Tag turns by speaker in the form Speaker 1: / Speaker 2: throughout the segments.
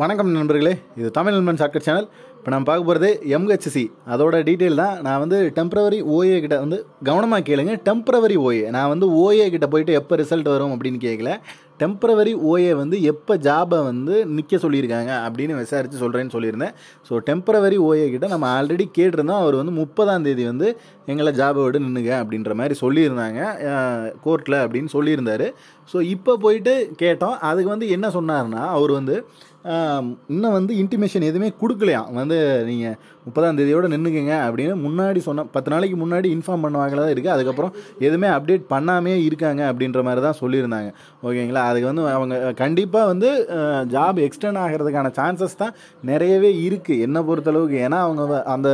Speaker 1: வணக்கம் நண்பர்களே இது தமிழ் நண்பன் ஷார்ட்கட் சேனல் இப்போ நம்ம பார்க்க போகிறது எம்ஹெச்சி அதோட டீட்டெயில் தான் நான் வந்து டெம்ப்ரவரி ஓஏ கிட்ட வந்து கவனமாக கேளுங்க டெம்ப்ரவரி ஓஏ நான் வந்து ஓஏ கிட்ட போயிட்டு எப்போ ரிசல்ட் வரும் அப்படின்னு கேட்கல டெம்ப்ரவரி ஓஏ வந்து எப்போ ஜாபை வந்து நிற்க சொல்லியிருக்காங்க அப்படின்னு விசாரித்து சொல்கிறேன்னு சொல்லியிருந்தேன் ஸோ டெம்ப்ரவரி ஓஏ கிட்ட நம்ம ஆல்ரெடி கேட்டிருந்தோம் அவர் வந்து முப்பதாம் தேதி வந்து எங்களை ஜாபை விட நின்றுங்க அப்படின்ற மாதிரி சொல்லியிருந்தாங்க கோர்ட்டில் அப்படின்னு சொல்லியிருந்தார் ஸோ இப்போ போயிட்டு கேட்டோம் அதுக்கு வந்து என்ன சொன்னார்னா அவர் வந்து இன்னும் வந்து இன்டிமேஷன் எதுவுமே கொடுக்கலையாம் வந்து நீங்கள் முப்பதாம் தேதியோடு நின்றுக்குங்க அப்படின்னு முன்னாடி சொன்ன பத்து நாளைக்கு முன்னாடி இன்ஃபார்ம் பண்ணுவாங்களா தான் இருக்குது அதுக்கப்புறம் எதுவுமே அப்டேட் பண்ணாமே இருக்காங்க அப்படின்ற மாதிரி தான் சொல்லியிருந்தாங்க ஓகேங்களா அதுக்கு வந்து அவங்க கண்டிப்பாக வந்து ஜாப் எக்ஸ்டெண்ட் ஆகிறதுக்கான சான்சஸ் தான் நிறையவே இருக்குது என்னை பொறுத்தளவுக்கு ஏன்னா அவங்க அந்த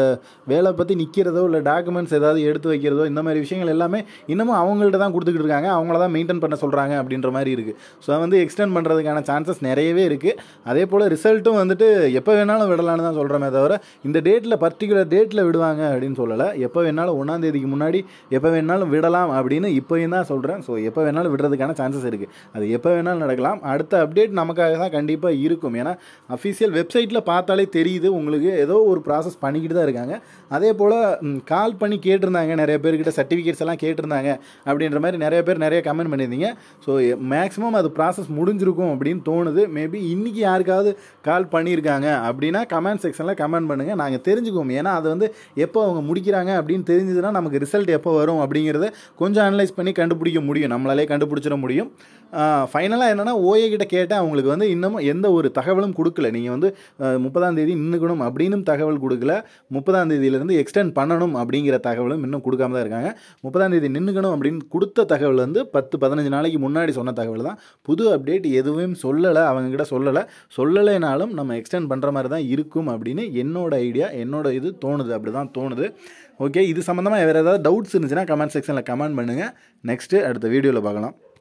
Speaker 1: வேலை பற்றி நிற்கிறதோ இல்லை டாக்குமெண்ட்ஸ் ஏதாவது எடுத்து வைக்கிறதோ இந்த மாதிரி விஷயங்கள் எல்லாமே இன்னமும் அவங்கள்ட்ட தான் கொடுத்துக்கிட்டு இருக்காங்க அவங்கள தான் மெயின்டைன் பண்ண சொல்கிறாங்க அப்படின்ற மாதிரி இருக்குது ஸோ வந்து எக்ஸ்டெண்ட் பண்ணுறதுக்கான சான்சஸ் நிறையவே இருக்குது அதே போல் ரிசல்ட்டும் வந்துட்டு எப்போ வேணாலும் விடலான்னு தான் சொல்கிறோமே தவிர இந்த டேட்டில் பர்டிகுலர் டேட்டில் விடுவாங்க அப்படின்னு சொல்லலை எப்போ வேணாலும் ஒன்றாந்தேதிக்கு முன்னாடி எப்போ வேணாலும் விடலாம் அப்படின்னு இப்போயும் தான் சொல்கிறேன் ஸோ எப்போ வேணாலும் விடுறதுக்கான சான்சஸ் இருக்குது அது எப்போ எப்போ வேணாலும் நடக்கலாம் அடுத்த அப்டேட் நமக்காக தான் கண்டிப்பாக இருக்கும் ஏன்னா அஃபிஷியல் வெப்சைட்டில் பார்த்தாலே தெரியுது உங்களுக்கு ஏதோ ஒரு ப்ராசஸ் பண்ணிக்கிட்டு தான் இருக்காங்க அதே போல் கால் பண்ணி கேட்டிருந்தாங்க நிறைய பேர்கிட்ட சர்டிஃபிகேட்ஸ் எல்லாம் கேட்டிருந்தாங்க அப்படின்ற மாதிரி நிறைய பேர் நிறைய கமெண்ட் பண்ணியிருந்தீங்க ஸோ மேக்ஸிமம் அது ப்ராசஸ் முடிஞ்சிருக்கும் அப்படின்னு தோணுது மேபி இன்றைக்கி யாருக்காவது கால் பண்ணியிருக்காங்க அப்படின்னா கமெண்ட் செக்ஷனில் கமெண்ட் பண்ணுங்கள் நாங்கள் தெரிஞ்சுக்குவோம் ஏன்னா அது வந்து எப்போ அவங்க முடிக்கிறாங்க அப்படின்னு தெரிஞ்சதுன்னா நமக்கு ரிசல்ட் எப்போ வரும் அப்படிங்கிறத கொஞ்சம் அனலைஸ் பண்ணி கண்டுபிடிக்க முடியும் நம்மளாலே கண்டுபிடிச்சிட முடியும் ஃபைனலாக என்னென்னா ஓஏ கிட்ட கேட்டேன் அவங்களுக்கு வந்து இன்னமும் எந்த ஒரு தகவலும் கொடுக்கல நீங்கள் வந்து முப்பதாம் தேதி நின்றுக்கணும் அப்படின்னும் தகவல் கொடுக்கல முப்பதாம் தேதியிலேருந்து எக்ஸ்டெண்ட் பண்ணணும் அப்படிங்கிற தகவலும் இன்னும் கொடுக்காம தான் இருக்காங்க முப்பதாம் தேதி நின்றுக்கணும் அப்படின்னு கொடுத்த தகவல் வந்து பத்து பதினஞ்சு நாளைக்கு முன்னாடி சொன்ன தகவல் தான் புது அப்டேட் எதுவும் சொல்லலை அவங்ககிட்ட சொல்லலை சொல்லலைனாலும் நம்ம எக்ஸ்டெண்ட் பண்ணுற மாதிரி தான் இருக்கும் அப்படின்னு என்னோட ஐடியா என்னோட இது தோணுது அப்படி தான் தோணுது ஓகே இது சம்மந்தமாக வேறு ஏதாவது டவுட்ஸ் இருந்துச்சுன்னா கமெண்ட் செக்ஷனில் கமெண்ட் பண்ணுங்கள் நெக்ஸ்ட்டு அடுத்த வீடியோவில் பார்க்கலாம்